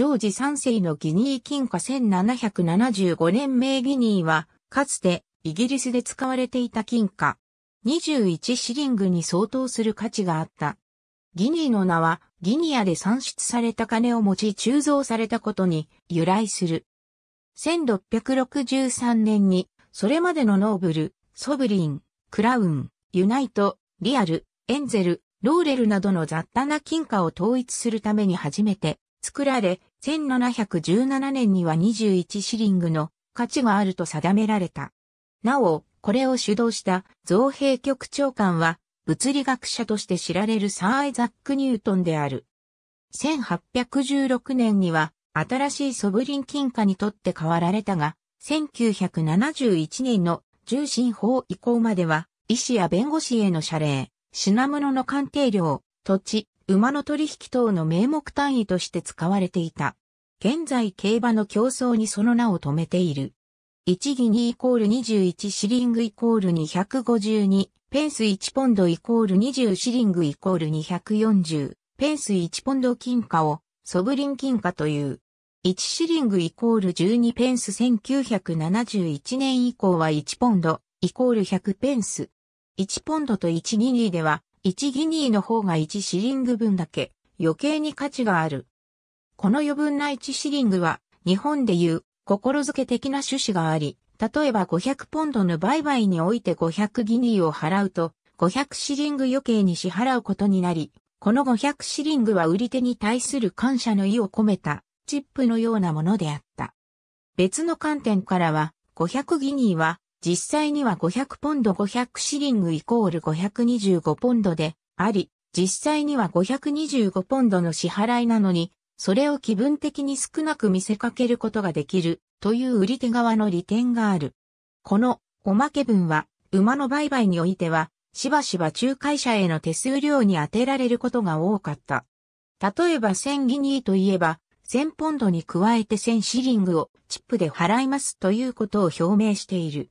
ジョージ3世のギニー金貨1775年名ギニーは、かつてイギリスで使われていた金貨。21シリングに相当する価値があった。ギニーの名は、ギニアで産出された金を持ち鋳造されたことに由来する。1663年に、それまでのノーブル、ソブリン、クラウン、ユナイト、リアル、エンゼル、ローレルなどの雑多な金貨を統一するために初めて作られ、1717年には21シリングの価値があると定められた。なお、これを主導した造幣局長官は物理学者として知られるサー・アイザック・ニュートンである。1816年には新しいソブリン金貨にとって変わられたが、1971年の重心法以降までは医師や弁護士への謝礼、品物の鑑定料、土地、馬の取引等の名目単位として使われていた。現在競馬の競争にその名を止めている。1ギニイコール21シリングイコール252、ペンス1ポンドイコール20シリングイコール240、ペンス1ポンド金貨をソブリン金貨という。1シリングイコール12ペンス1971年以降は1ポンドイコール100ペンス。1ポンドと1ギニーでは1ギニーの方が1シリング分だけ余計に価値がある。この余分な1シリングは日本でいう心づけ的な趣旨があり、例えば500ポンドの売買において500ギニーを払うと500シリング余計に支払うことになり、この500シリングは売り手に対する感謝の意を込めたチップのようなものであった。別の観点からは500ギニーは実際には500ポンド500シリングイコール525ポンドであり、実際には525ポンドの支払いなのに、それを気分的に少なく見せかけることができるという売り手側の利点がある。このおまけ分は馬の売買においてはしばしば仲介者への手数料に充てられることが多かった。例えば1000ギニーといえば1000ポンドに加えて1000シリングをチップで払いますということを表明している。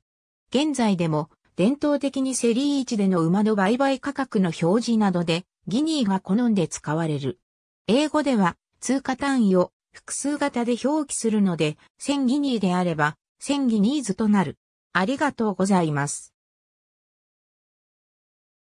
現在でも伝統的にセリー1での馬の売買価格の表示などでギニーが好んで使われる。英語では通貨単位を複数型で表記するので1000ギニーであれば1000ギニーズとなる。ありがとうございます。